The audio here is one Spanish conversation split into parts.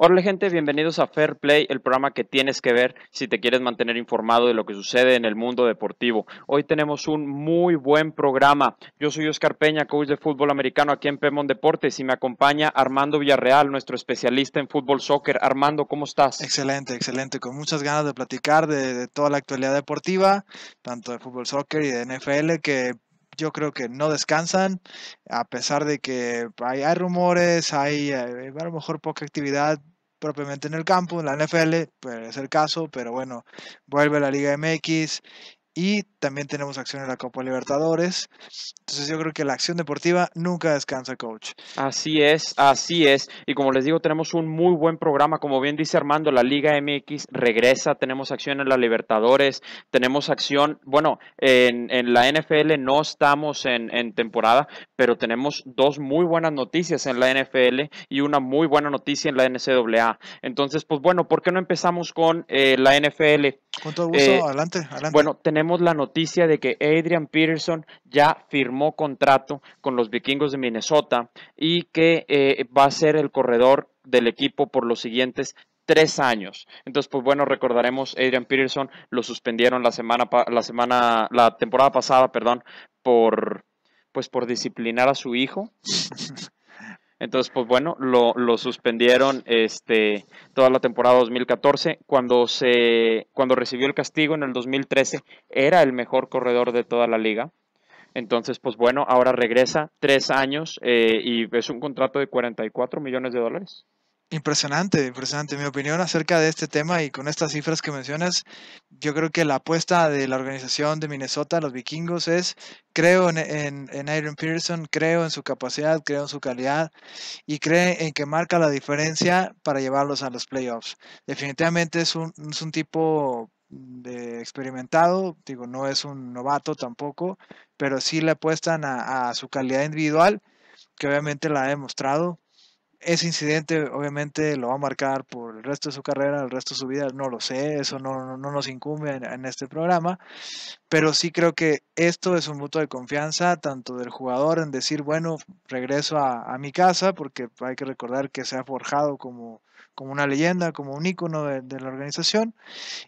Hola gente, bienvenidos a Fair Play, el programa que tienes que ver si te quieres mantener informado de lo que sucede en el mundo deportivo. Hoy tenemos un muy buen programa. Yo soy Oscar Peña, coach de fútbol americano aquí en Pemón Deportes y me acompaña Armando Villarreal, nuestro especialista en fútbol soccer. Armando, ¿cómo estás? Excelente, excelente, con muchas ganas de platicar de, toda la actualidad deportiva, tanto de fútbol soccer y de NFL, que yo creo que no descansan, a pesar de que hay, rumores, hay, eh, a lo mejor poca actividad propiamente en el campo, en la NFL, pero pues, es el caso, pero bueno, vuelve la Liga MX y también tenemos acción en la Copa Libertadores. Entonces yo creo que la acción deportiva nunca descansa, coach. Así es, así es. Y como les digo, tenemos un muy buen programa. Como bien dice Armando, la Liga MX regresa, tenemos acción en la Libertadores, tenemos acción, bueno, en, la NFL no estamos en, temporada, pero tenemos dos muy buenas noticias en la NFL y una muy buena noticia en la NCAA. Entonces, pues bueno, ¿por qué no empezamos con eh, la NFL? Con todo gusto, eh, adelante, adelante. Bueno, tenemos la noticia de que Adrian Peterson ya firmó contrato con los vikingos de Minnesota y que eh, va a ser el corredor del equipo por los siguientes tres años. Entonces, pues bueno, recordaremos Adrian Peterson lo suspendieron la semana la semana la temporada pasada, perdón, por pues por disciplinar a su hijo. Entonces, pues bueno, lo, suspendieron este, toda la temporada 2014. Cuando, se, cuando recibió el castigo en el 2013, era el mejor corredor de toda la liga. Entonces, pues bueno, ahora regresa tres años eh, y es un contrato de 44 millones de dólares. Impresionante, impresionante. Mi opinión acerca de este tema y con estas cifras que mencionas, yo creo que la apuesta de la organización de Minnesota, los vikingos, es creo en, en, Aaron Pearson, creo en su capacidad, creo en su calidad y creo en que marca la diferencia para llevarlos a los playoffs. Definitivamente es un, tipo de experimentado, digo, no es un novato tampoco, pero sí le apuestan a su calidad individual, que obviamente la ha demostrado ese incidente obviamente lo va a marcar por el resto de su carrera, el resto de su vida, no lo sé, eso no, no nos incumbe en, este programa, pero sí creo que esto es un mutuo de confianza tanto del jugador en decir, bueno, regreso a, mi casa, porque hay que recordar que se ha forjado como, como una leyenda, como un ícono de la organización,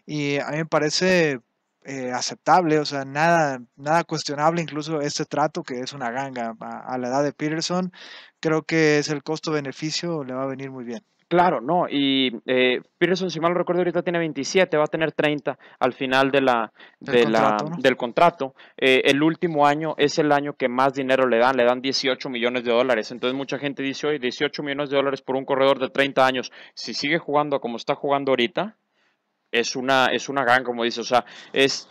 y a mí me parece eh, aceptable, o sea, nada, nada cuestionable, incluso este trato que es una ganga a, la edad de Peterson, creo que es el costo-beneficio, le va a venir muy bien. Claro, no, y eh, Peterson, si mal recuerdo, ahorita tiene 27, va a tener 30 al final de la, del, la, contrato, del contrato. Eh, el último año es el año que más dinero le dan, le dan 18 millones de dólares. Entonces mucha gente dice, hoy 18 millones de dólares por un corredor de 30 años, si sigue jugando como está jugando ahorita, es una, es una gran, como dice, o sea, es...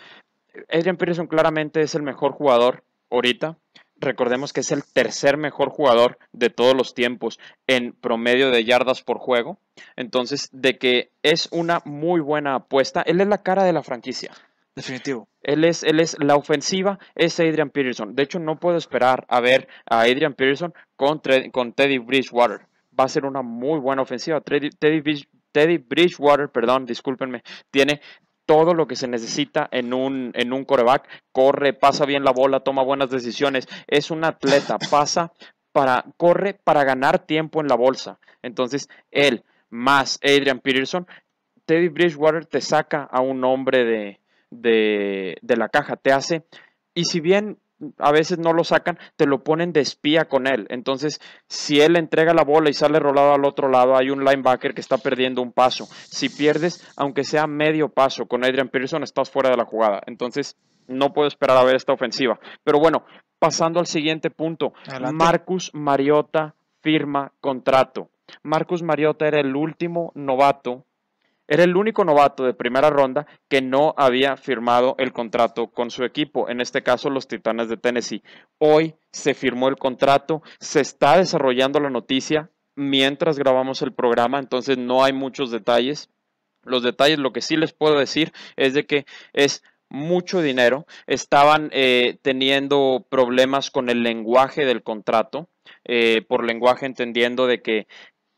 Adrian Peterson claramente es el mejor jugador ahorita. Recordemos que es el tercer mejor jugador de todos los tiempos en promedio de yardas por juego. Entonces, de que es una muy buena apuesta. Él es la cara de la franquicia. Definitivo. Él es, él es la ofensiva, es Adrian Peterson. De hecho, no puedo esperar a ver a Adrian Peterson con, con Teddy Bridgewater. Va a ser una muy buena ofensiva. Teddy, Bridgewater. Teddy Bridgewater, perdón, discúlpenme, tiene todo lo que se necesita en un, en un coreback. Corre, pasa bien la bola, toma buenas decisiones. Es un atleta, pasa para, corre para ganar tiempo en la bolsa. Entonces, él más Adrian Peterson, Teddy Bridgewater te saca a un hombre de, de, de la caja, te hace. Y si bien a veces no lo sacan, te lo ponen de espía con él. Entonces, si él entrega la bola y sale rolado al otro lado, hay un linebacker que está perdiendo un paso. Si pierdes, aunque sea medio paso con Adrian Peterson, estás fuera de la jugada. Entonces, no puedo esperar a ver esta ofensiva. Pero bueno, pasando al siguiente punto. Marcus Mariota firma contrato. Marcus Mariota era el último novato era el único novato de primera ronda que no había firmado el contrato con su equipo, en este caso los Titanes de Tennessee. Hoy se firmó el contrato, se está desarrollando la noticia mientras grabamos el programa, entonces no hay muchos detalles. Los detalles, lo que sí les puedo decir es de que es mucho dinero, estaban eh, teniendo problemas con el lenguaje del contrato, eh, por lenguaje entendiendo de que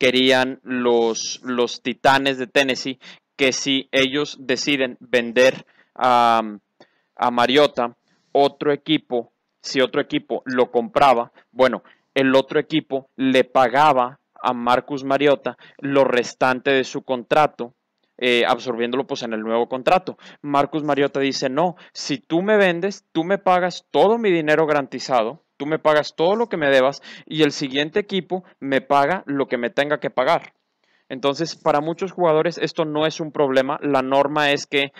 querían los, los titanes de Tennessee, que si ellos deciden vender a, Mariota, otro equipo, si otro equipo lo compraba, bueno, el otro equipo le pagaba a Marcus Mariota lo restante de su contrato eh, absorbiéndolo pues en el nuevo contrato. Marcus Mariota dice, no, si tú me vendes, tú me pagas todo mi dinero garantizado, Tú me pagas todo lo que me debas y el siguiente equipo me paga lo que me tenga que pagar. Entonces, para muchos jugadores esto no es un problema. La norma es que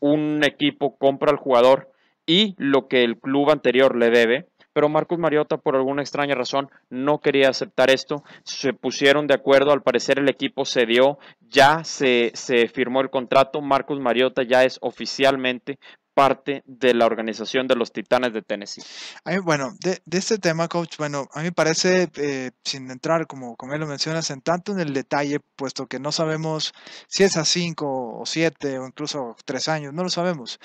un equipo compra al jugador y lo que el club anterior le debe. Pero Marcus Mariota, por alguna extraña razón, no quería aceptar esto. Se pusieron de acuerdo, al parecer el equipo cedió, ya se, firmó el contrato. Marcus Mariota ya es oficialmente parte de la organización de los Titanes de Tennessee. bueno, de, este tema, coach, bueno, a mí me parece, eh, sin entrar, como, como él lo mencionas, en tanto en el detalle, puesto que no sabemos si es a cinco o siete o incluso tres años, no lo sabemos.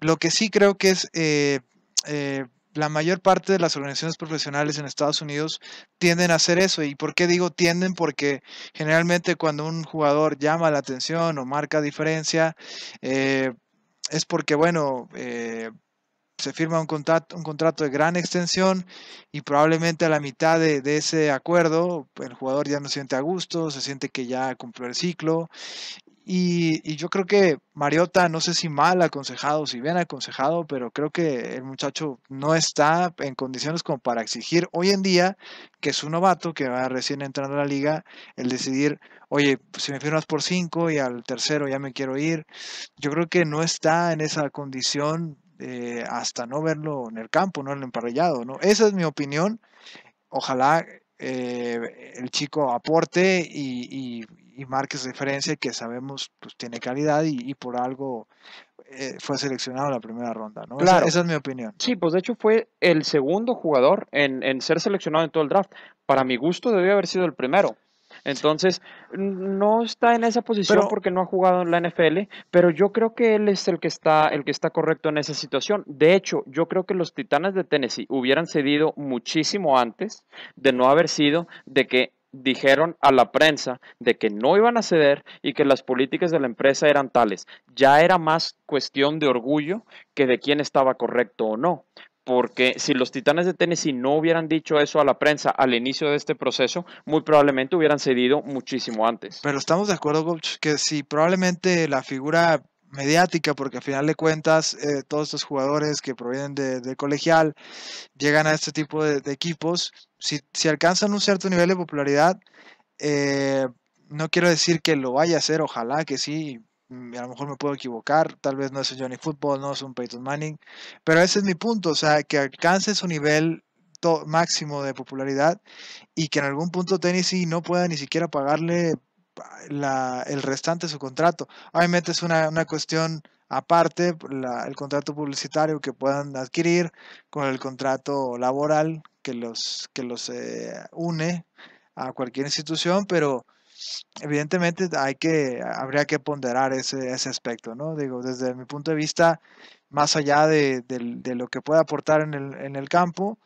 Lo que sí creo que es... Eh, eh, la mayor parte de las organizaciones profesionales en Estados Unidos tienden a hacer eso. ¿Y por qué digo tienden? Porque generalmente cuando un jugador llama la atención o marca diferencia, es porque, bueno, eh, se firma un contrato, un contrato de gran extensión y probablemente a la mitad de, de, ese acuerdo el jugador ya no se siente a gusto, se siente que ya cumplió el ciclo y, yo creo que Mariota, no sé si mal aconsejado, si bien aconsejado, pero creo que el muchacho no está en condiciones como para exigir hoy en día, que es un novato que va recién entrando a la liga, el decidir, oye, pues, si me firmas por cinco y al tercero ya me quiero ir. Yo creo que no está en esa condición hasta no verlo en el campo, no en el emparrillado, ¿no? Esa es mi opinión. Ojalá eh, el chico aporte y, y de referencia que sabemos pues tiene calidad y, por algo eh, fue seleccionado en la primera ronda, ¿no? Claro. Esa, es mi opinión. Sí, pues de hecho fue el segundo jugador en, ser seleccionado en todo el draft. Para mi gusto debió haber sido el primero. Entonces, no está en esa posición porque no ha jugado en la NFL, pero yo creo que él es el que está el que está correcto en esa situación. De hecho, yo creo que los Titanes de Tennessee hubieran cedido muchísimo antes de no haber sido de que dijeron a la prensa de que no iban a ceder y que las políticas de la empresa eran tales. Ya era más cuestión de orgullo que de quién estaba correcto o no. Porque si los Titanes de Tennessee no hubieran dicho eso a la prensa al inicio de este proceso, muy probablemente hubieran cedido muchísimo antes. Pero estamos de acuerdo, Coach, que si probablemente la figura mediática, porque al final de cuentas eh, todos estos jugadores que provienen de, colegial llegan a este tipo de equipos, si, alcanzan un cierto nivel de popularidad, eh, no quiero decir que lo vaya a hacer, ojalá que sí, mm, a lo mejor me puedo equivocar, tal vez no es un Johnny Football, no es un Peyton Manning, pero ese es mi punto, o sea, que alcance su nivel máximo de popularidad y que en algún punto Tennessee no pueda ni siquiera pagarle ah, el restante de su contrato. Obviamente es una, una cuestión aparte pues, el contrato publicitario que puedan adquirir con el contrato laboral que los, que los eh, une a cualquier institución, pero evidentemente hay que, habría que ponderar ese, aspecto, ¿no? Digo, desde mi punto de vista, más allá de, lo que pueda aportar en el, campo,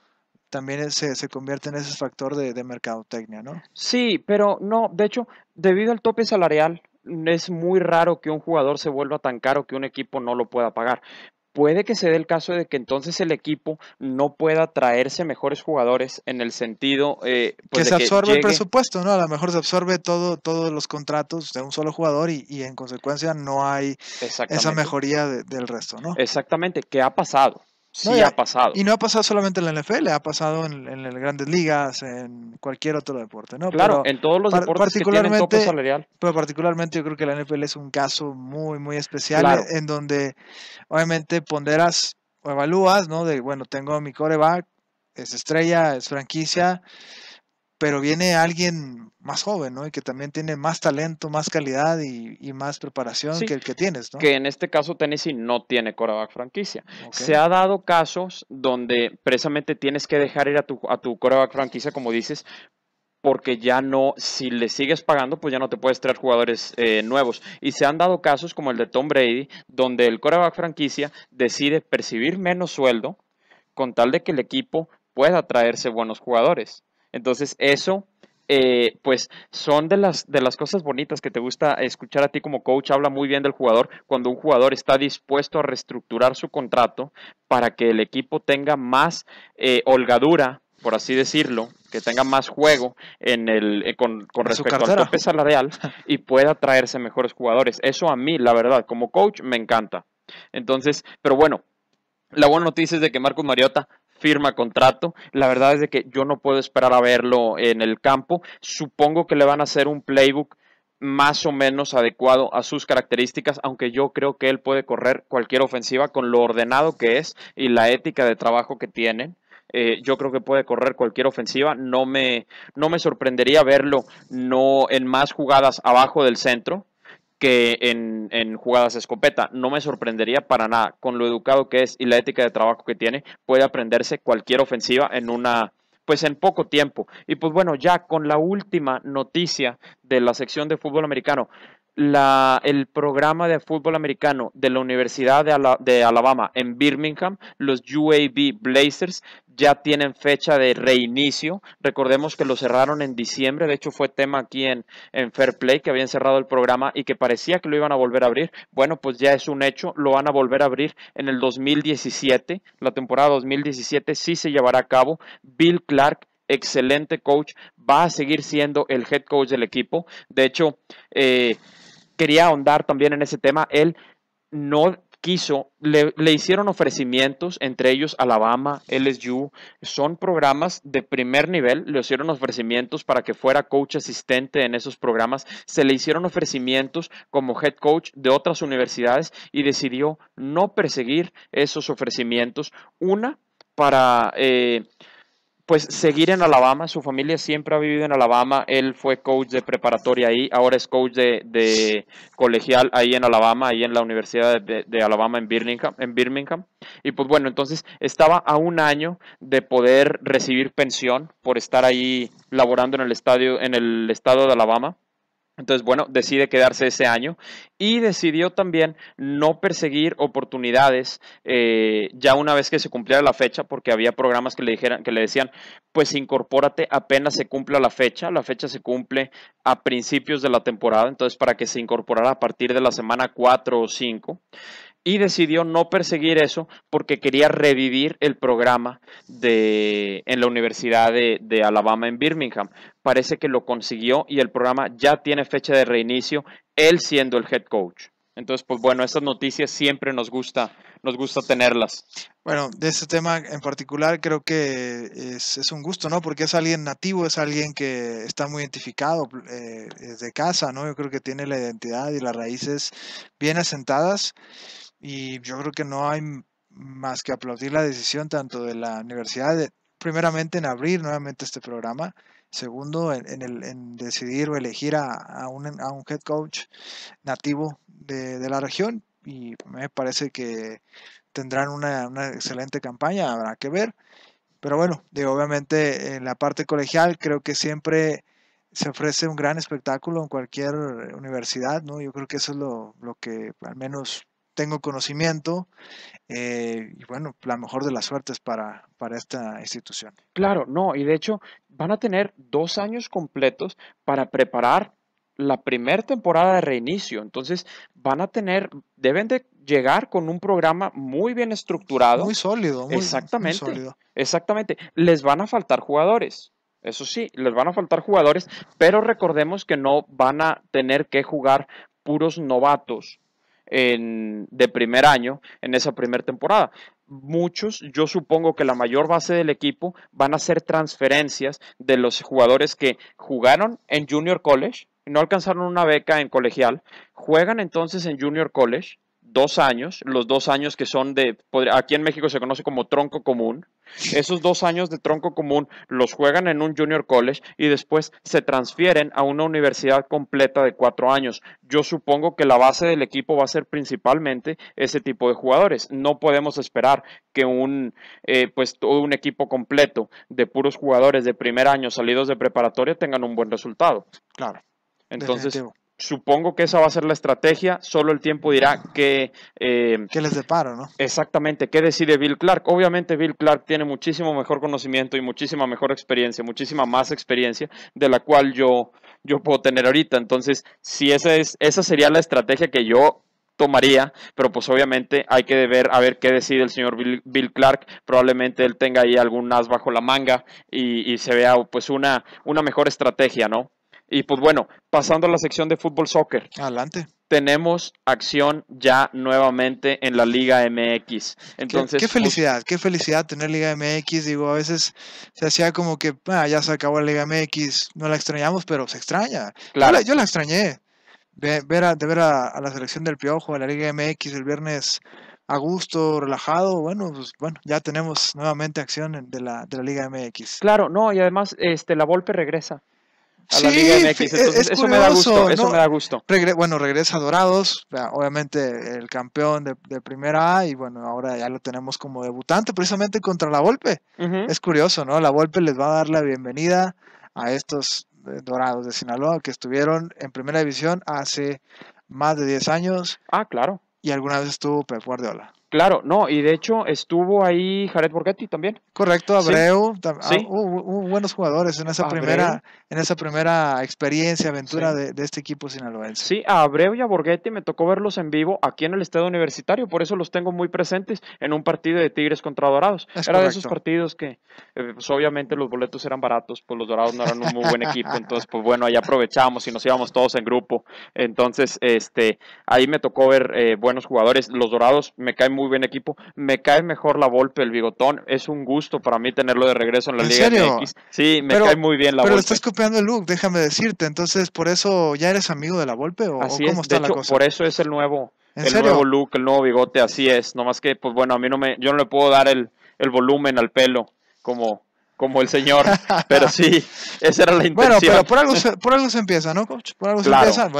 también se, convierte en ese factor de, de mercadotecnia, ¿no? Sí, pero no, de hecho, debido al tope salarial, es muy raro que un jugador se vuelva tan caro que un equipo no lo pueda pagar. Puede que se dé el caso de que entonces el equipo no pueda traerse mejores jugadores en el sentido... Eh, pues, que se absorbe el presupuesto, ¿no? A lo mejor se absorbe todo, todos los contratos de un solo jugador y, en consecuencia no hay esa mejoría del resto, ¿no? Exactamente, ¿Qué ha pasado ha pasado. Y no ha pasado solamente en la NFL, ha pasado en, las grandes ligas, en cualquier otro deporte, ¿no? Claro, en todos los deportes particularmente, que tienen tope salarial. Pero particularmente yo creo que la NFL es un caso muy, muy especial en donde obviamente ponderas o evalúas, ¿no? De, bueno, tengo mi coreback, es estrella, es franquicia, pero viene alguien más joven, ¿no? Y que también tiene más talento, más calidad y, más preparación que el que tienes, ¿no? Que en este caso Tennessee no tiene coreback franquicia. Se ha dado casos donde precisamente tienes que dejar ir a tu, a tu coreback franquicia, como dices, porque ya no, si le sigues pagando, pues ya no te puedes traer jugadores eh, nuevos. Y se han dado casos como el de Tom Brady, donde el coreback franquicia decide percibir menos sueldo con tal de que el equipo pueda traerse buenos jugadores. Entonces, eso, eh, pues, son de las, de las cosas bonitas que te gusta escuchar a ti como coach. Habla muy bien del jugador cuando un jugador está dispuesto a reestructurar su contrato para que el equipo tenga más eh, holgadura por así decirlo, que tenga más juego en el, eh, con, con respecto al tope real, y pueda traerse mejores jugadores. Eso a mí, la verdad, como coach, me encanta. Entonces, pero bueno, la buena noticia es de que Marcos Mariota firma contrato. La verdad es de que yo no puedo esperar a verlo en el campo. Supongo que le van a hacer un playbook más o menos adecuado a sus características, aunque yo creo que él puede correr cualquier ofensiva con lo ordenado que es y la ética de trabajo que tienen. Eh, yo creo que puede correr cualquier ofensiva. No me, no me sorprendería verlo no en más jugadas abajo del centro, que en, en, jugadas escopeta. No me sorprendería para nada. Con lo educado que es y la ética de trabajo que tiene, puede aprenderse cualquier ofensiva en una pues en poco tiempo. Y pues bueno, ya con la última noticia de la sección de fútbol americano, la, el programa de fútbol americano de la Universidad de, Alabama en Birmingham, los UAB Blazers, ya tienen fecha de reinicio. Recordemos que lo cerraron en diciembre, de hecho fue tema aquí en, Fair Play, que habían cerrado el programa y que parecía que lo iban a volver a abrir. Bueno, pues ya es un hecho, lo van a volver a abrir en el 2017. La temporada 2017 sí se llevará a cabo. Bill Clark excelente coach, va a seguir siendo el head coach del equipo. De hecho, eh, quería ahondar también en ese tema. Él no quiso, le, hicieron ofrecimientos, entre ellos Alabama, LSU, son programas de primer nivel, le hicieron ofrecimientos para que fuera coach asistente en esos programas, se le hicieron ofrecimientos como head coach de otras universidades y decidió no perseguir esos ofrecimientos. Una, para... Eh, pues seguir en Alabama. Su familia siempre ha vivido en Alabama. Él fue coach de preparatoria ahí, ahora es coach de, colegial ahí en Alabama, ahí en la Universidad de, de, Alabama en Birmingham, en Birmingham. Y pues bueno, entonces estaba a un año de poder recibir pensión por estar ahí laborando en el estadio, en el estado de Alabama. Entonces, bueno, decide quedarse ese año y decidió también no perseguir oportunidades eh, ya una vez que se cumpliera la fecha, porque había programas que le dijeran, que le decían, pues incorpórate apenas se cumpla la fecha. La fecha se cumple a principios de la temporada, entonces para que se incorporara a partir de la semana 4 o 5 y decidió no perseguir eso porque quería revivir el programa de, en la Universidad de, Alabama en Birmingham. Parece que lo consiguió y el programa ya tiene fecha de reinicio, él siendo el head coach. Entonces, pues bueno, estas noticias siempre nos gusta, nos gusta tenerlas. Bueno, de este tema en particular creo que es, un gusto, ¿no? Porque es alguien nativo, es alguien que está muy identificado eh, desde casa, ¿no? Yo creo que tiene la identidad y las raíces bien asentadas. Y yo creo que no hay más que aplaudir la decisión tanto de la universidad, primeramente en abrir nuevamente este programa, segundo en, decidir o elegir a, un, a, un, head coach nativo de, la región y me parece que tendrán una, una, excelente campaña, habrá que ver. Pero bueno, digo, obviamente en la parte colegial creo que siempre se ofrece un gran espectáculo en cualquier eh, universidad, ¿no? Yo creo que eso es lo, lo que al menos tengo conocimiento eh, y bueno, la mejor de las suertes para, para esta institución. Claro, no, y de hecho van a tener dos años completos para preparar la primera temporada de reinicio. Entonces van a tener, deben de llegar con un programa muy bien estructurado. Muy sólido, exactamente, muy sólido. Exactamente. Les van a faltar jugadores. Eso sí, les van a faltar jugadores, pero recordemos que no van a tener que jugar puros novatos en, de primer año en esa primera temporada. Muchos, yo supongo que la mayor base del equipo van a ser transferencias de los jugadores que jugaron en Junior College, no alcanzaron una beca en colegial, juegan entonces en Junior College, dos años, los dos años que son de, aquí en México se conoce como tronco común, esos dos años de tronco común los juegan en un junior college y después se transfieren a una universidad completa de cuatro años. Yo supongo que la base del equipo va a ser principalmente ese tipo de jugadores. No podemos esperar que un, eh, pues, todo un equipo completo de puros jugadores de primer año salidos de preparatoria tengan un buen resultado. Claro. Entonces, Supongo que esa va a ser la estrategia, solo el tiempo dirá qué eh, les depara, ¿no? Exactamente, ¿qué decide Bill Clark? Obviamente Bill Clark tiene muchísimo mejor conocimiento y muchísima mejor experiencia, muchísima más experiencia de la cual yo, yo puedo tener ahorita. Entonces, si esa, es, esa sería la estrategia que yo tomaría, pero pues obviamente hay que ver a ver qué decide el señor Bill, Clark, probablemente él tenga ahí algún as bajo la manga y, y, se vea pues una, una mejor estrategia, ¿no? Y pues bueno, pasando a la sección de fútbol soccer. Adelante. Tenemos acción ya nuevamente en la Liga MX. Entonces, qué, felicidad, qué felicidad tener Liga MX. Digo, a veces se hacía como que ah, ya se acabó la Liga MX, no la extrañamos, pero se extraña. Claro. Yo la, extrañé. ver a, de ver a, la selección del Piojo, a la Liga MX el viernes a gusto, relajado, bueno, pues bueno, ya tenemos nuevamente acción de la, de la Liga MX. Claro, no, y además este, la Volpe regresa sí, eso, me da gusto, bueno, regresa Dorados, obviamente el campeón de, Primera A, y bueno, ahora ya lo tenemos como debutante, precisamente contra la Volpe. Es curioso, ¿no? La Volpe les va a dar la bienvenida a estos eh, Dorados de Sinaloa que estuvieron en Primera División hace más de 10 años. Ah, claro. Y alguna vez estuvo Pep Guardiola. Claro, no, y de hecho estuvo ahí Jared Borghetti también. Correcto, Abreu, ah, sí. buenos jugadores en esa primera en esa primera experiencia, aventura de, este equipo sinaloense. Sí, a Abreu y a Borghetti me tocó verlos en vivo aquí en el estado Universitario, por eso los tengo muy presentes en un partido de Tigres contra Dorados. era de esos partidos que eh, pues, obviamente los boletos eran baratos, pues los Dorados no eran un muy buen equipo, entonces pues bueno, ahí aprovechamos y nos íbamos todos en grupo. Entonces, este, ahí me tocó ver eh, buenos jugadores. Los Dorados me caen muy muy buen equipo. Me cae mejor la Volpe, el bigotón. Es un gusto para mí tenerlo de regreso en la ¿En Liga serio? Sí, me cae muy bien la pero Volpe. Pero estás copiando el look, déjame decirte. Entonces, ¿por eso ya eres amigo de la Volpe o, Así cómo está de la hecho, cosa? Por eso es el nuevo. el nuevo look, el nuevo bigote, así es. nomás que, pues bueno, a mí no me, yo no le puedo dar el, el volumen al pelo como, como el señor, pero sí, esa era la intención. Bueno, pero por algo se, empieza, ¿no, coach? Por algo se empieza.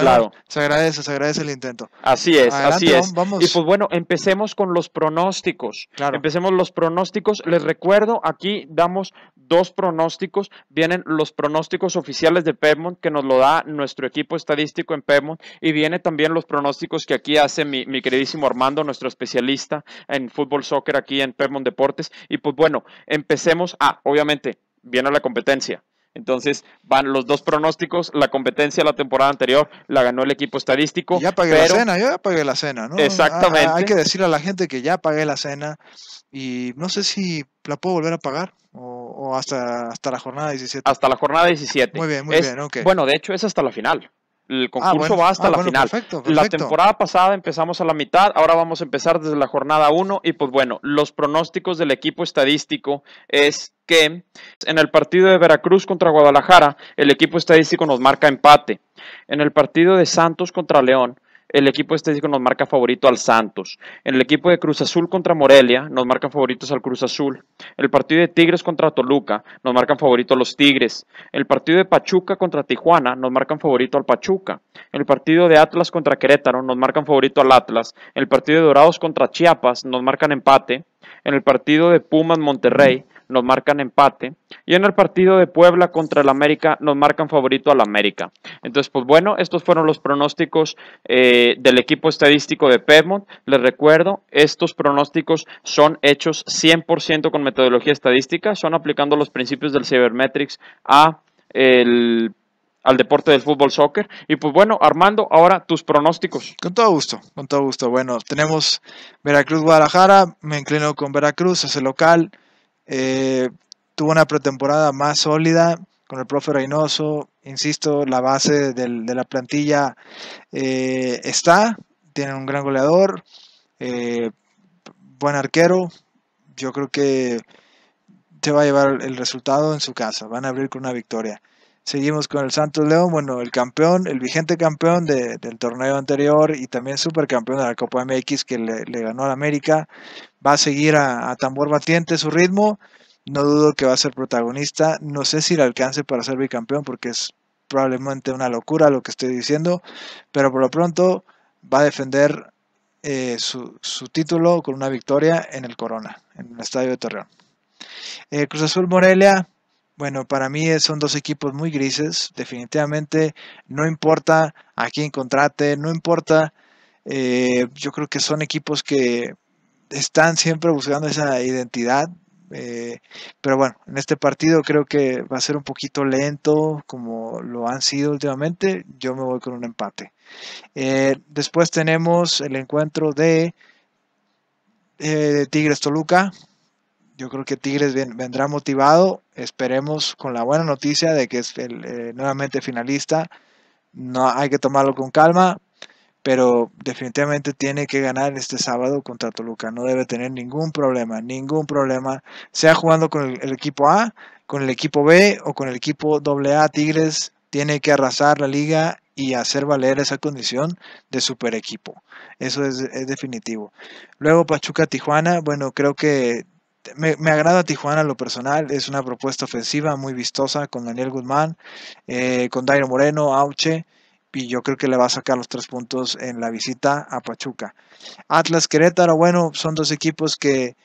Se agradece, se agradece el intento. Así es, así es. Y pues bueno, empecemos con los pronósticos. Claro. Empecemos los pronósticos. Les recuerdo, aquí damos dos pronósticos. Vienen los pronósticos oficiales de Pemont, que nos lo da nuestro equipo estadístico en Pemont, y viene también los pronósticos que aquí hace mi, queridísimo Armando, nuestro especialista en fútbol soccer aquí en Pemont Deportes. Y pues bueno, empecemos. a ah, obviamente viene la competencia. Entonces, van los dos pronósticos. La competencia la temporada anterior la ganó el equipo estadístico. Ya pagué la cena, ya pagué la cena, ¿no? Exactamente. Ah, ah, hay que decirle a la gente que ya pagué la cena y no sé si la puedo volver a pagar o, o hasta, hasta la jornada 17. Hasta la jornada 17. Muy bien, muy bien, Bueno, de hecho es hasta la final. El ah, concurso va hasta ah, la final. La temporada pasada empezamos a la mitad, ahora vamos a empezar desde la jornada 1 y pues bueno, los pronósticos del equipo estadístico es que en el partido de Veracruz contra Guadalajara, el equipo estadístico nos marca empate. En el partido de Santos contra León, el equipo estético nos marca favorito al Santos. En el equipo de Cruz Azul contra Morelia nos marcan favoritos al Cruz Azul. El partido de Tigres contra Toluca nos marcan favorito a los Tigres. El partido de Pachuca contra Tijuana nos marcan favorito al Pachuca. El partido de Atlas contra Querétaro nos marcan favorito al Atlas. El partido de Dorados contra Chiapas nos marcan empate. En el partido de Pumas Monterrey nos marcan empate. Y en el partido de Puebla contra el América nos marcan favorito al América. Entonces, pues bueno, estos fueron los pronósticos eh, del equipo estadístico de Pemont. Les recuerdo, estos pronósticos son hechos 100% con metodología estadística, son aplicando los principios del Cybermetrics a al deporte del fútbol soccer. Y pues bueno, Armando, ahora tus pronósticos. Con todo gusto, con todo gusto. Bueno, tenemos Veracruz-Guadalajara, me inclino con Veracruz, es el local. Eh, tuvo una pretemporada más sólida con el profe Reynoso. Insisto, la base de la plantilla eh, está. Tiene un gran goleador, eh, buen arquero. Yo creo que se va a llevar el resultado en su casa. Van a abrir con una victoria. Seguimos con el Santos León, bueno, el campeón, el vigente campeón del torneo anterior y también supercampeón de la Copa MX que le, le ganó al América va a seguir a, tambor batiente su ritmo. No dudo que va a ser protagonista. No sé si le alcance para ser bicampeón porque es probablemente una locura lo que estoy diciendo. Pero por lo pronto va a defender eh, su, título con una victoria en el Corona, en el Estadio de Torreón. Eh, Cruz Azul Morelia, bueno, para mí son dos equipos muy grises. Definitivamente no importa a quién contrate, no importa. Eh, yo creo que son equipos que están siempre buscando esa identidad. Eh, pero bueno, en este partido creo que va a ser un poquito lento como lo han sido últimamente. Yo me voy con un empate. Eh, después tenemos el encuentro de eh, Tigres Toluca. Yo creo que Tigres vendrá motivado. Esperemos con la buena noticia de que es el, nuevamente finalista. No hay que tomarlo con calma pero definitivamente tiene que ganar este sábado contra Toluca. No debe tener ningún problema, ningún problema, sea jugando con el, equipo A, con el equipo B o con el equipo AA Tigres, tiene que arrasar la liga y hacer valer esa condición de super equipo. Eso es, definitivo. Luego Pachuca Tijuana, bueno, creo que me, me, agrada Tijuana lo personal, es una propuesta ofensiva muy vistosa con Daniel Guzmán, eh, con Dairo Moreno, Auche, y yo creo que le va a sacar los tres puntos en la visita a Pachuca. Atlas Querétaro, bueno, son dos equipos que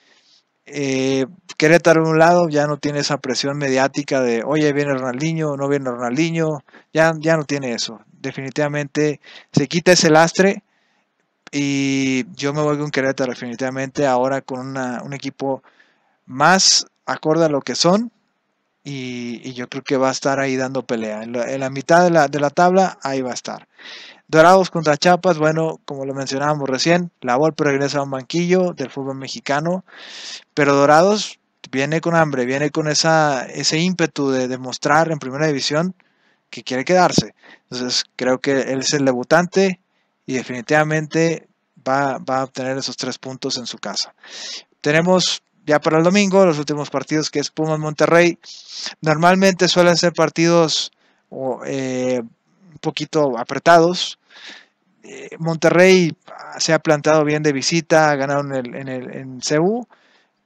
eh, Querétaro en un lado ya no tiene esa presión mediática de, oye, viene Ronaldinho, no viene Ronaldinho, ya, ya no tiene eso. Definitivamente se quita ese lastre y yo me voy con Querétaro definitivamente ahora con un equipo más acorde a lo que son, y, yo creo que va a estar ahí dando pelea. En la, mitad de la, tabla, ahí va a estar. Dorados contra Chapas, bueno, como lo mencionábamos recién, la golpe regresa a un banquillo del fútbol mexicano, pero Dorados viene con hambre, viene con esa, ese ímpetu de demostrar en primera división que quiere quedarse. Entonces creo que él es el debutante y definitivamente va, va a obtener esos tres puntos en su casa. Tenemos ya para el domingo, los últimos partidos que es Pumas Monterrey, normalmente suelen ser partidos eh, un poquito apretados. Eh, Monterrey se ha plantado bien de visita, ha ganado en, el, en,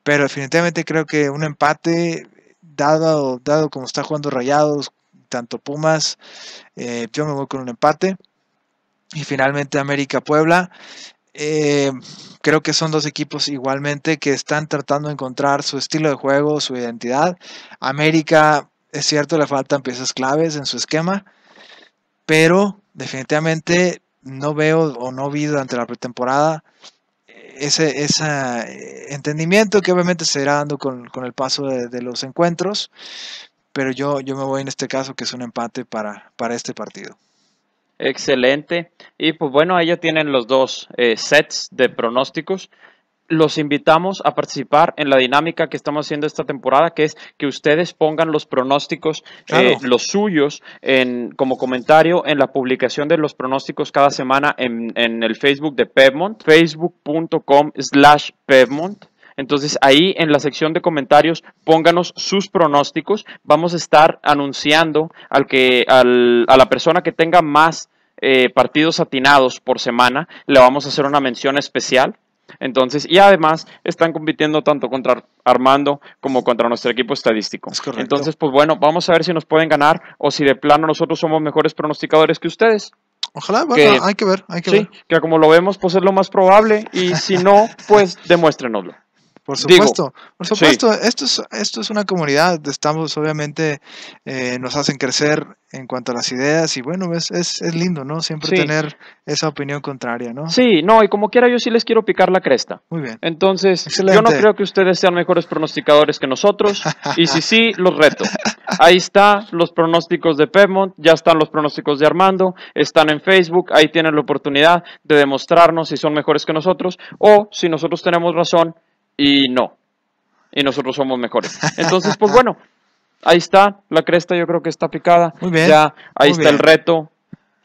pero definitivamente creo que un empate, dado, dado como está jugando Rayados, tanto Pumas, eh, yo me voy con un empate. Y finalmente América Puebla. Eh, creo que son dos equipos igualmente que están tratando de encontrar su estilo de juego, su identidad. América, es cierto, le faltan piezas claves en su esquema, pero definitivamente no veo o no vi durante la pretemporada eh, ese, ese eh, entendimiento que obviamente se irá dando con, el paso de, de, los encuentros, pero yo, yo me voy en este caso que es un empate para, para este partido. Excelente. Y pues bueno, ya tienen los dos eh, sets de pronósticos. Los invitamos a participar en la dinámica que estamos haciendo esta temporada, que es que ustedes pongan los pronósticos, eh, los suyos, en, como comentario en la publicación de los pronósticos cada semana en, en el Facebook de Pevmont, facebook.com slash Pevmont. Entonces ahí en la sección de comentarios pónganos sus pronósticos. Vamos a estar anunciando al que, al, a la persona que tenga más eh, partidos atinados por semana, le vamos a hacer una mención especial. Entonces, y además están compitiendo tanto contra Armando como contra nuestro equipo estadístico. Entonces, pues bueno, vamos a ver si nos pueden ganar o si de plano nosotros somos mejores pronosticadores que ustedes. Ojalá, hay que ver, hay que sí, Que como lo vemos, pues es lo más probable y si no, pues demuéstrenoslo por supuesto. por supuesto, esto, es, esto es una comunidad, estamos obviamente, eh, nos hacen crecer en cuanto a las ideas y bueno, es, es, lindo, ¿no? Siempre tener esa opinión contraria, ¿no? Sí, no, y como quiera yo sí les quiero picar la cresta. Muy bien. Entonces, yo no creo que ustedes sean mejores pronosticadores que nosotros y si sí, los reto. Ahí está los pronósticos de Pemont, ya están los pronósticos de Armando, están en Facebook, ahí tienen la oportunidad de demostrarnos si son mejores que nosotros o si nosotros tenemos razón, y no. Y nosotros somos mejores. Entonces, pues bueno, ahí está. La cresta yo creo que está picada. Muy bien. Ya, ahí está el reto.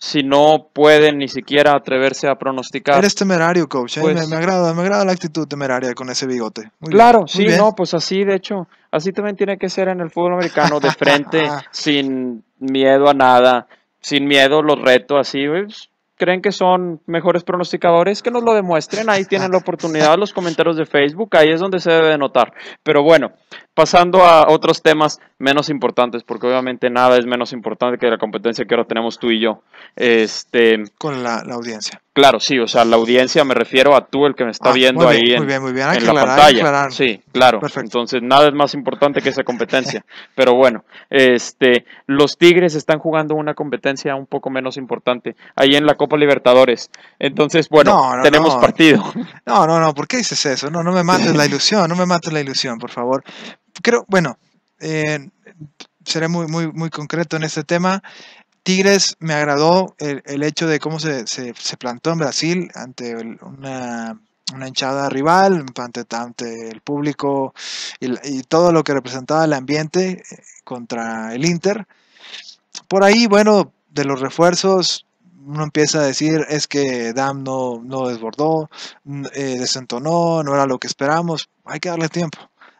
Si no pueden ni siquiera atreverse a pronosticar. Eres temerario, coach. ¿eh? Pues me, agrada, me agrada la actitud temeraria con ese bigote. claro, sí, no, pues así, de hecho, así también tiene que ser en el fútbol americano, de frente, ah. sin miedo a nada, sin miedo, los retos así, pues, creen que son mejores pronosticadores, que nos lo demuestren. Ahí tienen la oportunidad los comentarios de Facebook, ahí es donde se debe notar. Pero bueno, pasando a otros temas menos importantes, porque obviamente nada es menos importante que la competencia que ahora tenemos tú y yo. Este, Con la, audiencia. Claro, sí, o sea, la audiencia me refiero a tú, el que me está ah, viendo ahí en, la pantalla. Sí, claro. Perfecto. Entonces, nada es más importante que esa competencia. Pero bueno, este, los Tigres están jugando una competencia un poco menos importante ahí en la Copa Libertadores. Entonces, bueno, tenemos partido. No, no, no, ¿por qué dices eso? No, no me mates la ilusión, no me mates la ilusión, por favor creo, bueno, eh, seré muy, muy, muy concreto en este tema. Tigres me agradó el, hecho de cómo se, plantó en Brasil ante una, hinchada rival, ante, el público y, todo lo que representaba el ambiente eh, contra el Inter. Por ahí, bueno, de los refuerzos, uno empieza a decir es que Dam no, no desbordó, eh, desentonó, no era lo que esperamos, hay que darle tiempo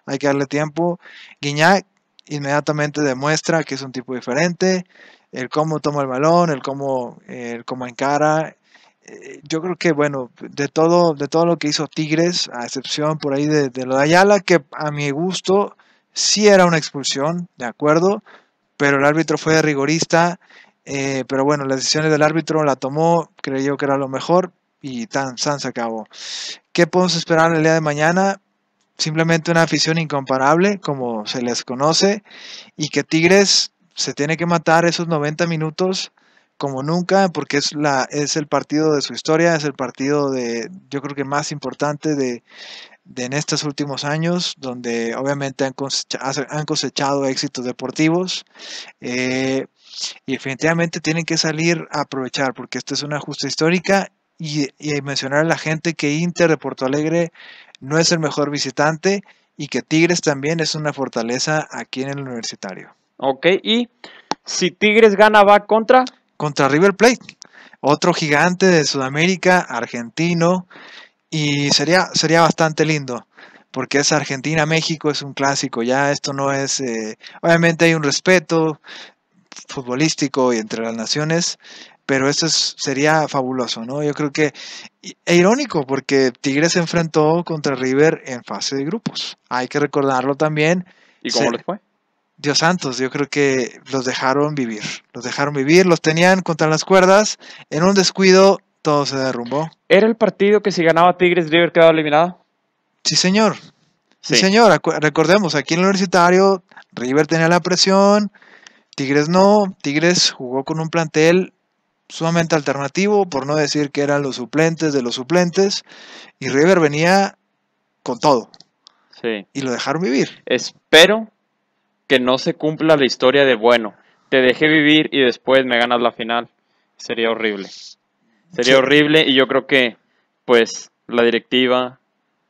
hay que darle tiempo. Guiñac inmediatamente demuestra que es un tipo diferente, el cómo toma el balón, el cómo, el cómo encara. Eh, yo creo que, bueno, de todo, de todo lo que hizo Tigres, a excepción por ahí de, lo de Ayala, que a mi gusto sí era una expulsión, de acuerdo, pero el árbitro fue rigorista. Eh, pero bueno, las decisiones del árbitro la tomó, creyó que era lo mejor y tan, tan se acabó. ¿Qué podemos esperar el día de mañana? simplemente una afición incomparable, como se les conoce, y que Tigres se tiene que matar esos 90 minutos como nunca, porque es, la, es el partido de su historia, es el partido de, yo creo que más importante de, de en estos últimos años, donde obviamente han cosechado, han cosechado éxitos deportivos. Eh, y definitivamente tienen que salir a aprovechar, porque esto es una justa histórica y, y mencionar a la gente que Inter de Porto Alegre no es el mejor visitante y que Tigres también es una fortaleza aquí en el universitario. Ok, y si Tigres gana, va contra. Contra River Plate, otro gigante de Sudamérica, argentino, y sería, sería bastante lindo porque es Argentina-México, es un clásico, ya esto no es, eh, obviamente hay un respeto futbolístico y entre las naciones, pero eso sería fabuloso, ¿no? Yo creo que e irónico porque Tigres se enfrentó contra River en fase de grupos. Hay que recordarlo también. ¿Y cómo les fue? Dios santos, yo creo que los dejaron vivir, los dejaron vivir, los tenían contra las cuerdas, en un descuido todo se derrumbó. ¿Era el partido que si ganaba Tigres River quedaba eliminado? Sí, señor. Sí, sí señor, recordemos, aquí en el universitario River tenía la presión, Tigres no, Tigres jugó con un plantel sumamente alternativo, por no decir que eran los suplentes de los suplentes, y River venía con todo. Y lo dejaron vivir. Espero que no se cumpla la historia de, bueno, te dejé vivir y después me ganas la final. Sería horrible. Sería horrible y yo creo que, pues, la directiva,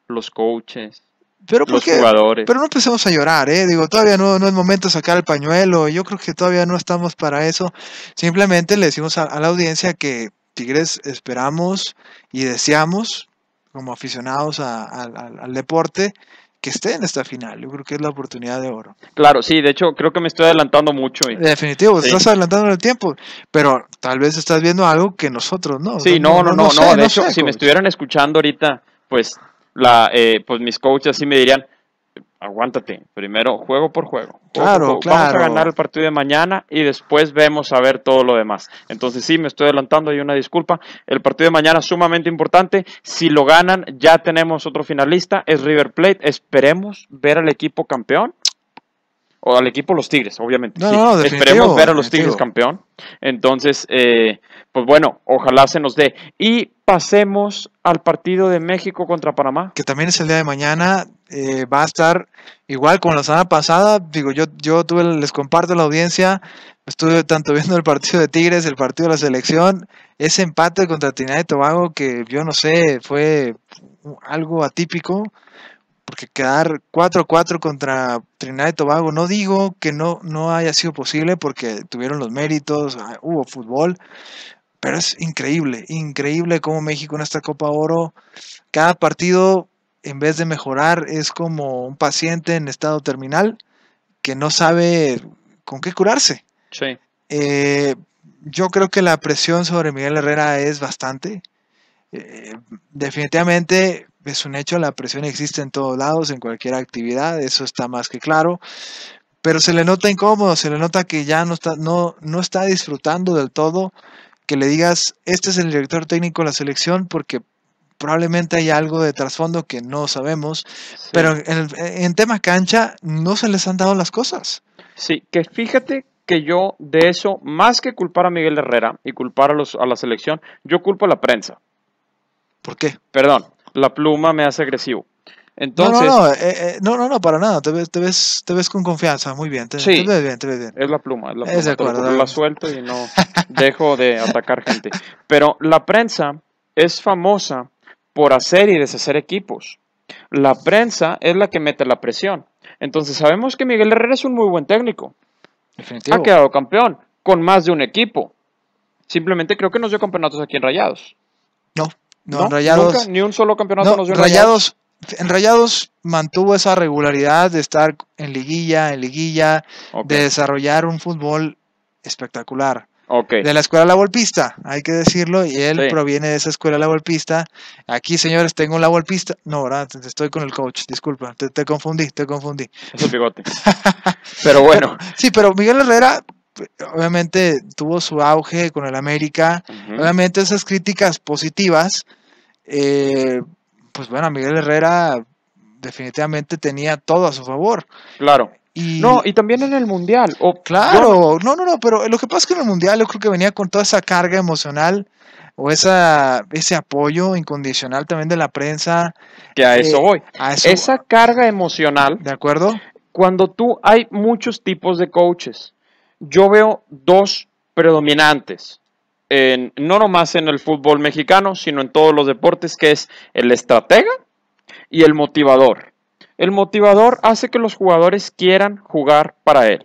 los coaches, pero porque, Pero no empecemos a llorar, ¿eh? Digo, todavía no, no es momento de sacar el pañuelo. Yo creo que todavía no estamos para eso. Simplemente le decimos a, la audiencia que Tigres esperamos y deseamos, como aficionados al deporte, que esté en esta final. Yo creo que es la oportunidad de oro. Claro, sí, de hecho creo que me estoy adelantando mucho. Y... Definitivo, estás adelantando en el tiempo, pero tal vez estás viendo algo que nosotros no. Sí, no, no, no, no, de hecho, si me estuvieran escuchando ahorita, pues eh, pues mis coaches sí me dirían, aguántate, primero juego por juego. claro, Vamos a ganar el partido de mañana y después vemos a ver todo lo demás. Entonces sí, me estoy adelantando, hay una disculpa. El partido de mañana es sumamente importante. Si lo ganan, ya tenemos otro finalista, es River Plate. Esperemos ver al equipo campeón. O al equipo Los Tigres, obviamente. Esperemos ver a los Tigres campeón. Entonces, eh, pues bueno, ojalá se nos dé. Y pasemos al partido de México contra Panamá. Que también es el día de mañana. Eh, va a estar igual como la semana pasada. Digo, yo, yo tuve, les comparto la audiencia. Estuve tanto viendo el partido de Tigres, el partido de la selección, ese empate contra Trinidad y Tobago que yo no sé, fue algo atípico. Porque quedar 4-4 contra Trinidad y Tobago, no digo que no, no haya sido posible porque tuvieron los méritos, ah, hubo fútbol, pero es increíble, increíble cómo México en esta Copa Oro, cada partido, en vez de mejorar, es como un paciente en estado terminal que no sabe con qué curarse. Sí. Eh, yo creo que la presión sobre Miguel Herrera es bastante. Eh, definitivamente es un hecho, la presión existe en todos lados, en cualquier actividad, eso está más que claro. Pero se le nota incómodo, se le nota que ya no está, no, no está disfrutando del todo que le digas, este es el director técnico de la selección porque probablemente hay algo de trasfondo que no sabemos, pero en, tema cancha no se les han dado las cosas. Sí, que fíjate que yo de eso, más que culpar a Miguel Herrera y culpar a, a la selección, yo culpo a la prensa. ¿Por qué? Perdón, la pluma me hace agresivo. Entonces, eh, eh, no, no, no, para nada, te ves, te ves, con confianza, muy bien, te, sí, te ves bien, te ves bien. Es la pluma, es la pluma, la suelto y no dejo de atacar gente. Pero la prensa es famosa por hacer y deshacer equipos. La prensa es la que mete la presión. Entonces sabemos que Miguel Herrera es un muy buen técnico. Definitivamente. Ha quedado campeón con más de un equipo. Simplemente creo que nos dio campeonatos aquí en Rayados. No, no, en Rayados. Nunca, ni un solo campeonato no, nos dio Rayados. Rayados Enrayados mantuvo esa regularidad de estar en liguilla, en liguilla, de desarrollar un fútbol espectacular. De la escuela La golpista hay que decirlo, y él proviene de esa escuela La Golpista. Aquí, señores, tengo La golpista. No, estoy con el coach, disculpa, te, confundí, te confundí. Es bigote. pero bueno. sí, pero Miguel Herrera obviamente tuvo su auge con el América. Obviamente esas críticas positivas eh, pues bueno, Miguel Herrera definitivamente tenía todo a su favor. Claro. No, y también en el Mundial. Oh, claro, no, no, no, pero lo que pasa es que en el Mundial yo creo que venía con toda esa carga emocional o esa, ese apoyo incondicional también de la prensa. Que a eso eh, voy. A Esa carga emocional. ¿De acuerdo? Cuando tú hay muchos tipos de coaches, yo veo dos predominantes no nomás en el fútbol mexicano, sino en todos los deportes, que es el estratega y el motivador. El motivador hace que los jugadores quieran jugar para él.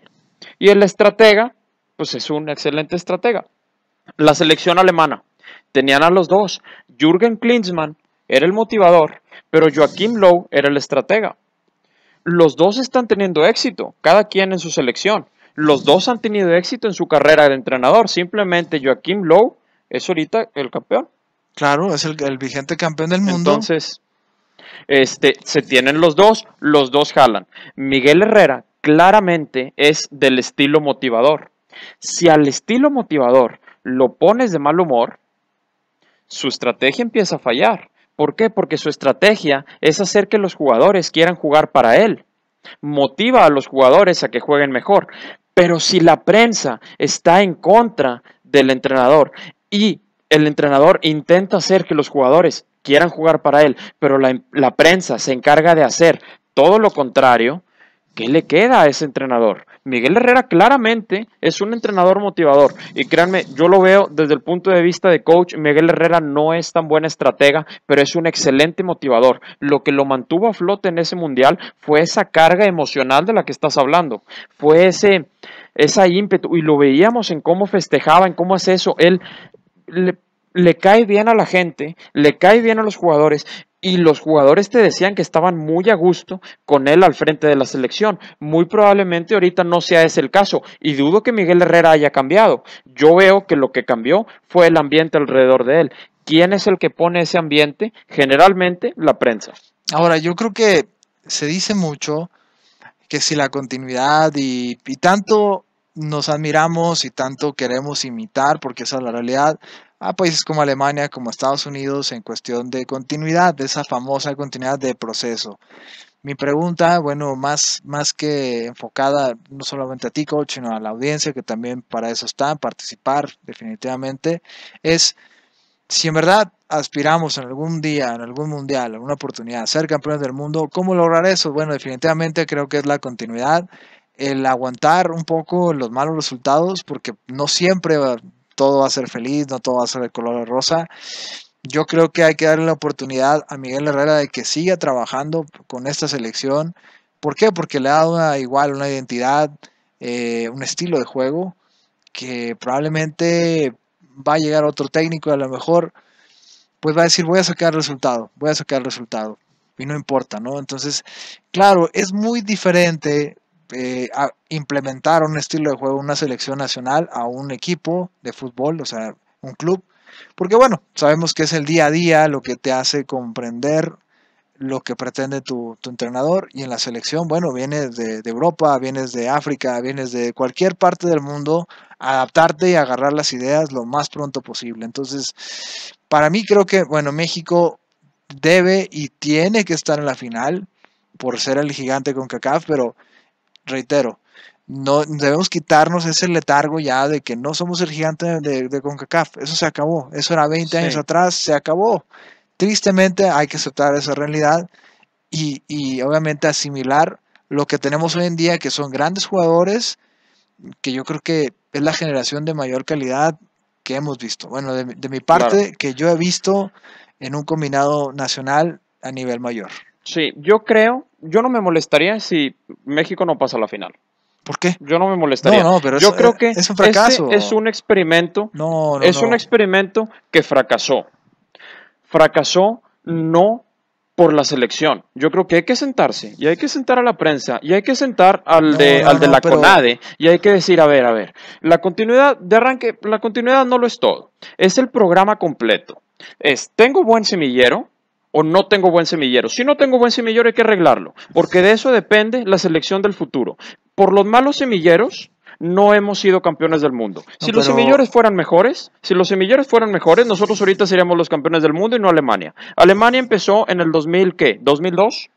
Y el estratega, pues es un excelente estratega. La selección alemana, tenían a los dos. Jürgen Klinsmann era el motivador, pero Joachim Low era el estratega. Los dos están teniendo éxito, cada quien en su selección. Los dos han tenido éxito en su carrera de entrenador. Simplemente Joaquim Lowe es ahorita el campeón. Claro, es el, el vigente campeón del mundo. Entonces, este, se tienen los dos, los dos jalan. Miguel Herrera claramente es del estilo motivador. Si al estilo motivador lo pones de mal humor, su estrategia empieza a fallar. ¿Por qué? Porque su estrategia es hacer que los jugadores quieran jugar para él motiva a los jugadores a que jueguen mejor. Pero si la prensa está en contra del entrenador y el entrenador intenta hacer que los jugadores quieran jugar para él, pero la, prensa se encarga de hacer todo lo contrario, ¿Qué le queda a ese entrenador? Miguel Herrera claramente es un entrenador motivador y créanme, yo lo veo desde el punto de vista de coach, Miguel Herrera no es tan buena estratega, pero es un excelente motivador. Lo que lo mantuvo a flote en ese mundial fue esa carga emocional de la que estás hablando, fue ese ímpetu y lo veíamos en cómo festejaba, en cómo es eso, él le le cae bien a la gente, le cae bien a los jugadores y los jugadores te decían que estaban muy a gusto con él al frente de la selección. Muy probablemente ahorita no sea ese el caso y dudo que Miguel Herrera haya cambiado. Yo veo que lo que cambió fue el ambiente alrededor de él. ¿Quién es el que pone ese ambiente? Generalmente la prensa. Ahora, yo creo que se dice mucho que si la continuidad y, y tanto nos admiramos y tanto queremos imitar, porque esa es la realidad, a países como Alemania, como Estados Unidos, en cuestión de continuidad, de esa famosa continuidad de proceso. Mi pregunta, bueno, más, más que enfocada no solamente a ti, coach, sino a la audiencia, que también para eso está, participar definitivamente, es si en verdad aspiramos en algún día, en algún mundial, en alguna oportunidad a ser campeones del mundo, ¿cómo lograr eso? Bueno, definitivamente creo que es la continuidad el aguantar un poco los malos resultados, porque no siempre todo va a ser feliz, no todo va a ser de color rosa. Yo creo que hay que darle la oportunidad a Miguel Herrera de que siga trabajando con esta selección. ¿Por qué? Porque le ha dado igual una identidad, eh, un estilo de juego que probablemente va a llegar otro técnico y a lo mejor pues va a decir voy a sacar el resultado, voy a sacar el resultado y no importa, ¿no? Entonces, claro, es muy diferente eh, implementar un estilo de juego, una selección nacional a un equipo de fútbol, o sea, un club. Porque bueno, sabemos que es el día a día lo que te hace comprender lo que pretende tu, entrenador y en la selección, bueno, vienes de, de, Europa, vienes de África, vienes de cualquier parte del mundo, adaptarte y agarrar las ideas lo más pronto posible. Entonces, para mí creo que, bueno, México debe y tiene que estar en la final por ser el gigante con CACAF, pero reitero, no debemos quitarnos ese letargo ya de que no somos el gigante de, CONCACAF. Eso se acabó. Eso era 20 años atrás, se acabó. Tristemente hay que aceptar esa realidad y, y, obviamente asimilar lo que tenemos hoy en día, que son grandes jugadores, que yo creo que es la generación de mayor calidad que hemos visto. Bueno, de, mi parte, que yo he visto en un combinado nacional a nivel mayor. Sí, yo creo yo no me molestaría si México no pasa a la final. ¿Por qué? Yo no me molestaría. No, no, pero yo creo eh, que es un fracaso. es un experimento. No, es un experimento que fracasó. Fracasó no por la selección. Yo creo que hay que sentarse y hay que sentar a la prensa y hay que sentar al de, al de la CONADE y hay que decir, a ver, a ver, la continuidad de arranque, la continuidad no lo es todo, es el programa completo. Es, tengo buen semillero, o no tengo buen semillero. Si no tengo buen semillero hay que arreglarlo, porque de eso depende la selección del futuro. Por los malos semilleros no hemos sido campeones del mundo. Si los semilleros fueran mejores, si los semilleros fueran mejores, nosotros ahorita seríamos los campeones del mundo y no Alemania. Alemania empezó en el 2000, ¿qué? ¿2002?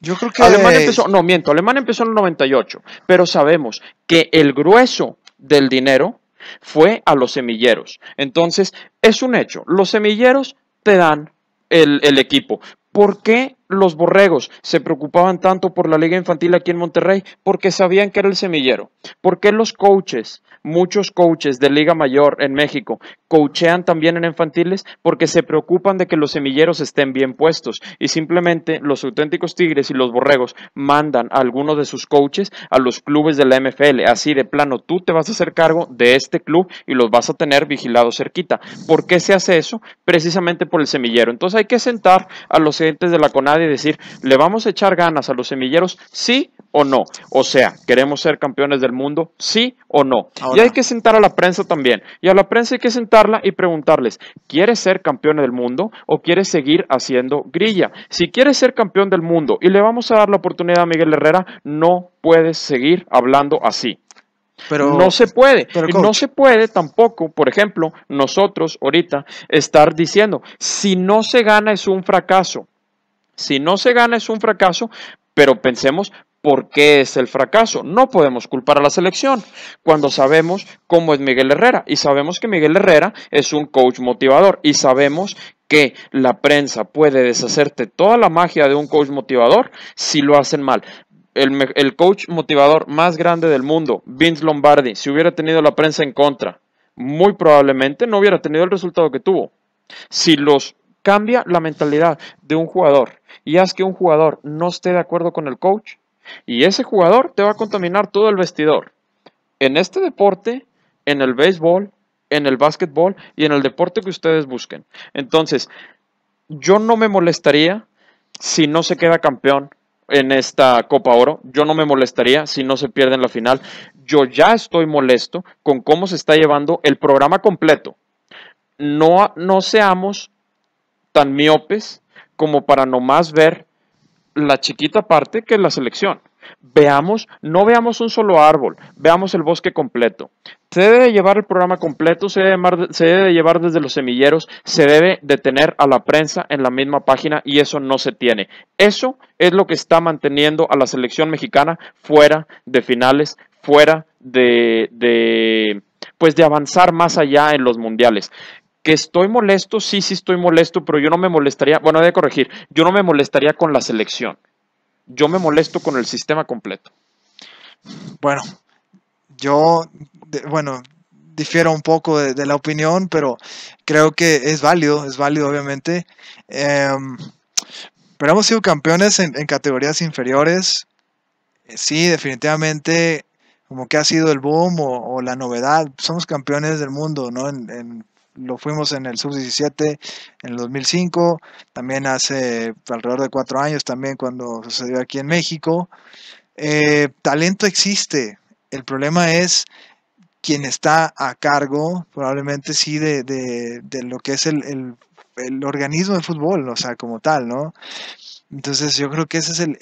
Yo creo que... Alemania empezó, no, miento, Alemania empezó en el 98, pero sabemos que el grueso del dinero fue a los semilleros. Entonces, es un hecho, los semilleros te dan el, el equipo. ¿Por qué los borregos se preocupaban tanto por la liga infantil aquí en Monterrey? Porque sabían que era el semillero. ¿Por qué los coaches, muchos coaches de liga mayor en México, coachean también en infantiles? Porque se preocupan de que los semilleros estén bien puestos y simplemente los auténticos tigres y los borregos mandan a algunos de sus coaches a los clubes de la MFL. Así de plano, tú te vas a hacer cargo de este club y los vas a tener vigilados cerquita. ¿Por qué se hace eso? Precisamente por el semillero. Entonces hay que sentar a los entes de la CONADE y decir, ¿le vamos a echar ganas a los semilleros? Sí o no. O sea, ¿queremos ser campeones del mundo? Sí o no. y hay que sentar a la prensa también. Y a la prensa hay que sentarla y preguntarles, ¿quieres ser campeón del mundo o quieres seguir haciendo grilla? Si quieres ser campeón del mundo y le vamos a dar la oportunidad a Miguel Herrera, no puedes seguir hablando así. Pero, no se puede. Pero no se puede tampoco, por ejemplo, nosotros ahorita estar diciendo, si no se gana es un fracaso. Si no se gana es un fracaso, pero pensemos por qué es el fracaso. No podemos culpar a la selección cuando sabemos cómo es Miguel Herrera y sabemos que Miguel Herrera es un coach motivador y sabemos que la prensa puede deshacerte toda la magia de un coach motivador si lo hacen mal. El, coach motivador más grande del mundo, Vince Lombardi, si hubiera tenido la prensa en contra, muy probablemente no hubiera tenido el resultado que tuvo. Si los cambia la mentalidad de un jugador y haz que un jugador no esté de acuerdo con el coach y ese jugador te va a contaminar todo el vestidor. En este deporte, en el béisbol, en el básquetbol y en el deporte que ustedes busquen. Entonces, yo no me molestaría si no se queda campeón en esta Copa Oro. Yo no me molestaría si no se pierde en la final. Yo ya estoy molesto con cómo se está llevando el programa completo. No, no seamos tan miopes como para no más ver la chiquita parte que es la selección. Veamos, no veamos un solo árbol, veamos el bosque completo. Se debe llevar el programa completo, se debe, se debe llevar desde los semilleros, se debe de tener a la prensa en la misma página y eso no se tiene. Eso es lo que está manteniendo a la selección mexicana fuera de finales, fuera de, de pues de avanzar más allá en los mundiales. Que estoy molesto, sí, sí estoy molesto, pero yo no me molestaría, bueno, voy a corregir, yo no me molestaría con la selección. Yo me molesto con el sistema completo. Bueno, yo, bueno, difiero un poco de, la opinión, pero creo que es válido, es válido obviamente. Em, pero hemos sido campeones en, categorías inferiores. Eh, sí, definitivamente, como que ha sido el boom o, la novedad. Somos campeones del mundo, ¿no? en lo fuimos en el sub-17 en el 2005, también hace alrededor de cuatro años también cuando sucedió aquí en México. Eh, talento existe, el problema es quien está a cargo probablemente sí de, de, de lo que es el, el, el, organismo de fútbol, o sea, como tal, ¿no? Entonces yo creo que ese es el,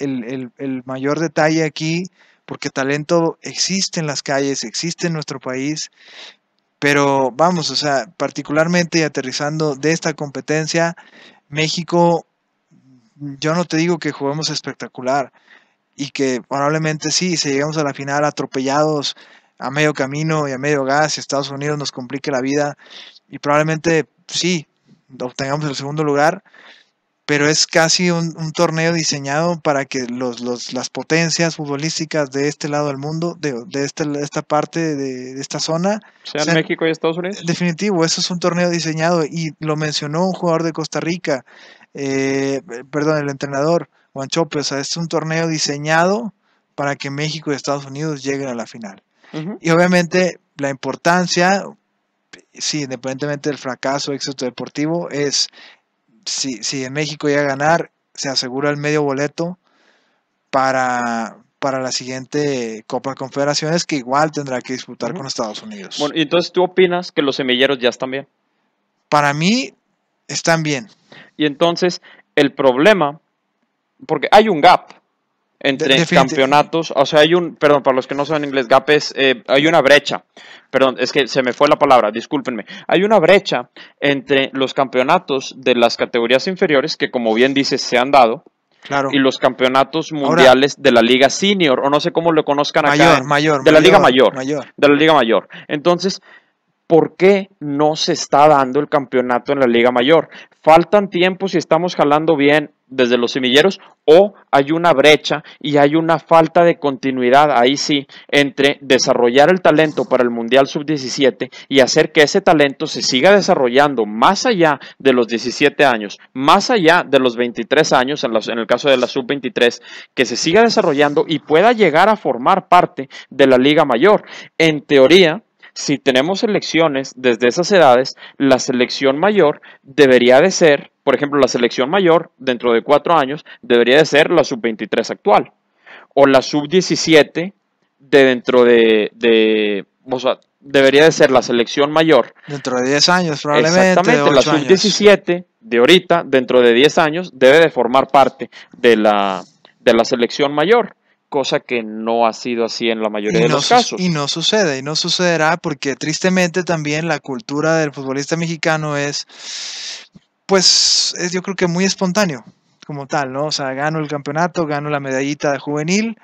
el mayor detalle aquí, porque talento existe en las calles, existe en nuestro país, pero vamos, o sea, particularmente aterrizando de esta competencia, México, yo no te digo que juguemos espectacular y que probablemente sí, si llegamos a la final atropellados a medio camino y a medio gas, y Estados Unidos nos complique la vida y probablemente sí, obtengamos el segundo lugar, pero es casi un, torneo diseñado para que los, las potencias futbolísticas de este lado del mundo, de, este, esta parte de, esta zona, sean, México y Estados Unidos. Definitivo, eso es un torneo diseñado y lo mencionó un jugador de Costa Rica, eh, perdón, el entrenador Juan Chope, es un torneo diseñado para que México y Estados Unidos lleguen a la final. Y obviamente la importancia, sí, independientemente del fracaso, éxito deportivo, es si, en México ya a ganar, se asegura el medio boleto para, para la siguiente Copa Confederaciones que igual tendrá que disputar con Estados Unidos. Bueno, entonces tú opinas que los semilleros ya están bien. Para mí, están bien. Y entonces, el problema, porque hay un gap entre campeonatos. O sea, hay un, perdón, para los que no saben inglés, gap eh, hay una brecha. Perdón, es que se me fue la palabra, discúlpenme. Hay una brecha entre los campeonatos de las categorías inferiores, que como bien dices, se han dado. Claro. Y los campeonatos mundiales de la liga senior, o no sé cómo lo conozcan mayor, acá. mayor. De la liga mayor. De la liga mayor. Entonces, por qué no se está dando el campeonato en la Liga Mayor. Faltan tiempos y estamos jalando bien desde los semilleros o hay una brecha y hay una falta de continuidad ahí sí entre desarrollar el talento para el Mundial Sub-17 y hacer que ese talento se siga desarrollando más allá de los 17 años, más allá de los 23 años en, en el caso de la Sub-23, que se siga desarrollando y pueda llegar a formar parte de la Liga Mayor. En teoría, si tenemos elecciones desde esas edades, la selección mayor debería de ser, por ejemplo, la selección mayor dentro de cuatro años debería de ser la sub-23 actual o la sub-17 de dentro de, o sea, debería de ser la selección mayor. Dentro de 10 años probablemente. Exactamente, la sub-17 de ahorita, dentro de 10 años, debe de formar parte de la, de la selección mayor cosa que no ha sido así en la mayoría de los casos. Y no sucede, y no sucederá porque tristemente también la cultura del futbolista mexicano es, pues, es yo creo que muy espontáneo como tal, ¿no? O sea, gano el campeonato, gano la medallita de juvenil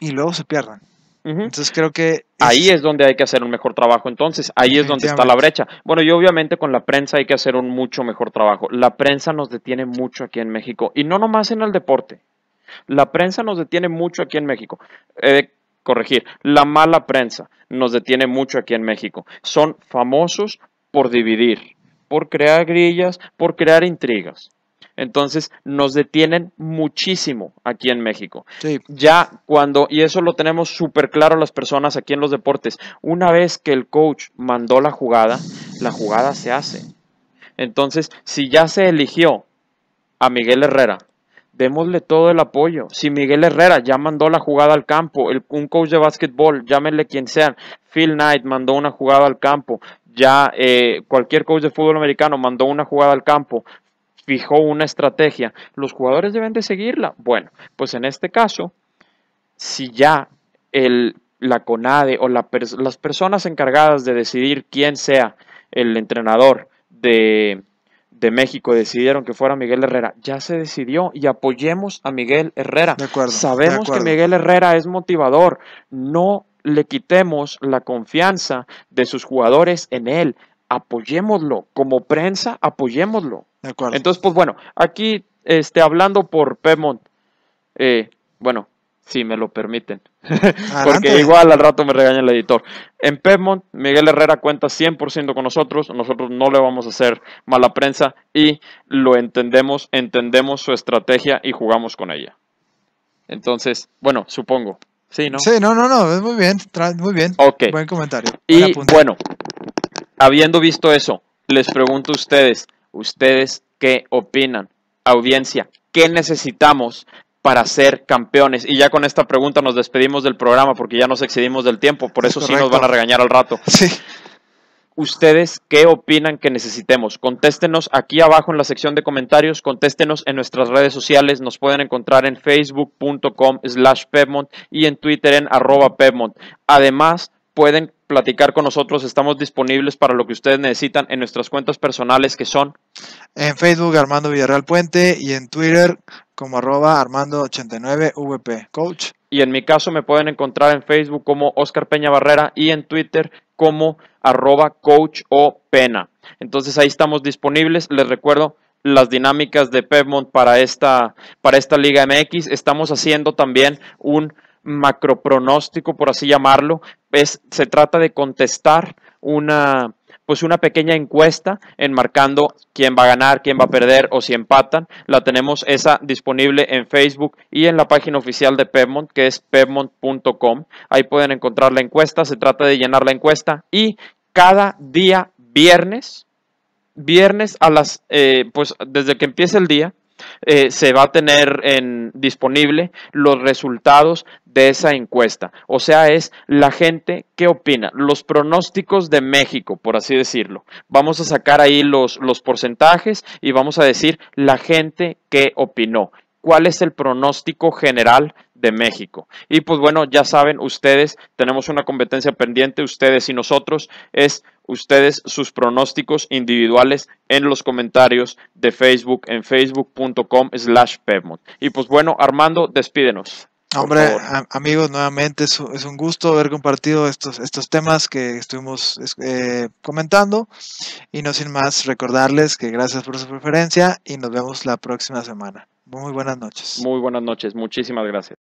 y luego se pierdan. Entonces creo que... Ahí es donde hay que hacer un mejor trabajo, entonces, ahí es donde está la brecha. Bueno, yo obviamente con la prensa hay que hacer un mucho mejor trabajo. La prensa nos detiene mucho aquí en México y no nomás en el deporte, la prensa nos detiene mucho aquí en México. de corregir, la mala prensa nos detiene mucho aquí en México. Son famosos por dividir, por crear grillas, por crear intrigas. Entonces nos detienen muchísimo aquí en México. Ya cuando, y eso lo tenemos súper claro las personas aquí en los deportes, una vez que el coach mandó la jugada, la jugada se hace. Entonces, si ya se eligió a Miguel Herrera démosle todo el apoyo. Si Miguel Herrera ya mandó la jugada al campo, el, un coach de básquetbol, llámenle quien sea, Phil Knight mandó una jugada al campo, ya eh, cualquier coach de fútbol americano mandó una jugada al campo, fijó una estrategia, los jugadores deben de seguirla. Bueno, pues en este caso, si ya el, la CONADE o las personas encargadas de decidir quién sea el entrenador de de México decidieron que fuera Miguel Herrera. Ya se decidió y apoyemos a Miguel Herrera. Sabemos que Miguel Herrera es motivador. No le quitemos la confianza de sus jugadores en él. Apoyémoslo. Como prensa, apoyémoslo. Entonces, pues bueno, aquí este, hablando por Pemont, eh, bueno, si me lo permiten. Porque igual al rato me regaña el editor. En Pemont, Miguel Herrera cuenta 100% con nosotros. Nosotros no le vamos a hacer mala prensa y lo entendemos, entendemos su estrategia y jugamos con ella. Entonces, bueno, supongo. Sí, ¿no? Sí, no, no, no. Muy bien, muy bien. Buen comentario. Y bueno, habiendo visto eso, les pregunto a ustedes, ¿ustedes qué opinan? Audiencia, ¿qué necesitamos para ser campeones? Y ya con esta pregunta nos despedimos del programa porque ya nos excedimos del tiempo, por eso sí nos van a regañar al rato. Sí. ¿Ustedes qué opinan que necesitemos? Contéstenos aquí abajo en la sección de comentarios, contéstenos en nuestras redes sociales, nos pueden encontrar en facebook.com slash pepmont y en twitter en arroba pepmont. Además, pueden platicar con nosotros, estamos disponibles para lo que ustedes necesitan en nuestras cuentas personales que son... En Facebook Armando Villarreal Puente y en Twitter como arroba armando 89 vp coach Y en mi caso me pueden encontrar en Facebook como Oscar Peña Barrera y en Twitter como arroba coach o pena. Entonces ahí estamos disponibles. Les recuerdo las dinámicas de Pepmont para esta, para esta Liga MX. Estamos haciendo también un macropronóstico, por así llamarlo. se trata de contestar una pues una pequeña encuesta enmarcando quién va a ganar, quién va a perder o si empatan. La tenemos esa disponible en Facebook y en la página oficial de Pepmont, que es pepmont.com. Ahí pueden encontrar la encuesta, se trata de llenar la encuesta y cada día viernes, viernes a las, eh, pues desde que empiece el día, eh, se va a tener en, disponible los resultados de esa encuesta. O sea, es la gente que opina, los pronósticos de México, por así decirlo. Vamos a sacar ahí los, los porcentajes y vamos a decir la gente que opinó. ¿Cuál es el pronóstico general de México. Y pues bueno, ya saben, ustedes tenemos una competencia pendiente, ustedes y nosotros, es ustedes sus pronósticos individuales en los comentarios de Facebook en facebook.com slash Y pues bueno, Armando, despídenos. Hombre, amigos, nuevamente es, es, un gusto haber compartido estos, estos temas que estuvimos eh, comentando. Y no sin más recordarles que gracias por su preferencia y nos vemos la próxima semana. Muy buenas noches. Muy buenas noches, muchísimas gracias.